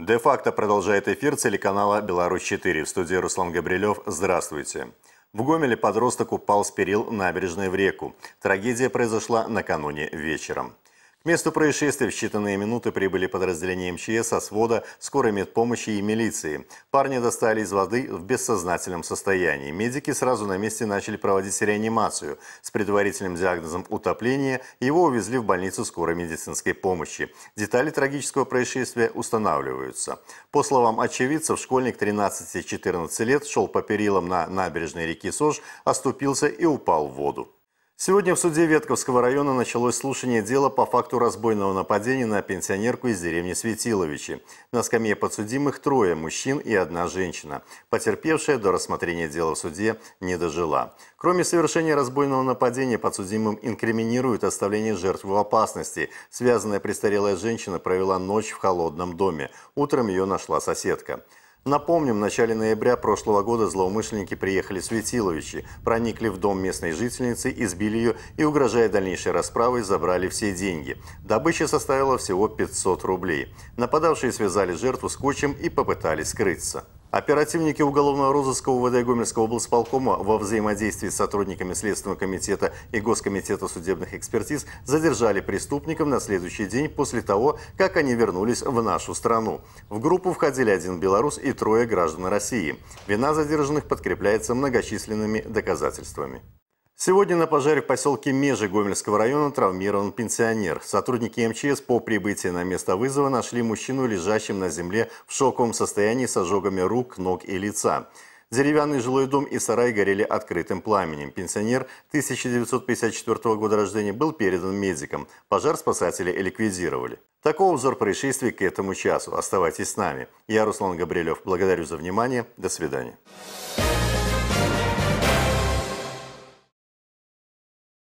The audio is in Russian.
Де-факто продолжает эфир телеканала «Беларусь-4». В студии Руслан Габрилев. Здравствуйте. В Гомеле подросток упал с перил набережной в реку. Трагедия произошла накануне вечером. К месту происшествия в считанные минуты прибыли подразделения МЧС, освода, а скорой медпомощи и милиции. Парни достали из воды в бессознательном состоянии. Медики сразу на месте начали проводить реанимацию. С предварительным диагнозом утопления его увезли в больницу скорой медицинской помощи. Детали трагического происшествия устанавливаются. По словам очевидцев, школьник 13-14 лет шел по перилам на набережной реки Сож, оступился и упал в воду. Сегодня в суде Ветковского района началось слушание дела по факту разбойного нападения на пенсионерку из деревни Светиловичи. На скамье подсудимых трое – мужчин и одна женщина. Потерпевшая до рассмотрения дела в суде не дожила. Кроме совершения разбойного нападения, подсудимым инкриминируют оставление жертв в опасности. Связанная престарелая женщина провела ночь в холодном доме. Утром ее нашла соседка. Напомним, в начале ноября прошлого года злоумышленники приехали в Светиловичи, проникли в дом местной жительницы, избили ее и, угрожая дальнейшей расправой, забрали все деньги. Добыча составила всего 500 рублей. Нападавшие связали жертву скотчем и попытались скрыться. Оперативники уголовного розыска УВД Гомельского облсполкома во взаимодействии с сотрудниками Следственного комитета и Госкомитета судебных экспертиз задержали преступников на следующий день после того, как они вернулись в нашу страну. В группу входили один белорус и трое граждан России. Вина задержанных подкрепляется многочисленными доказательствами. Сегодня на пожаре в поселке Межи Гомельского района травмирован пенсионер. Сотрудники МЧС по прибытии на место вызова нашли мужчину, лежащим на земле в шоковом состоянии с ожогами рук, ног и лица. Деревянный жилой дом и сарай горели открытым пламенем. Пенсионер 1954 года рождения был передан медикам. Пожар спасатели ликвидировали. Такого обзор происшествий к этому часу. Оставайтесь с нами. Я Руслан Габрилев. Благодарю за внимание. До свидания.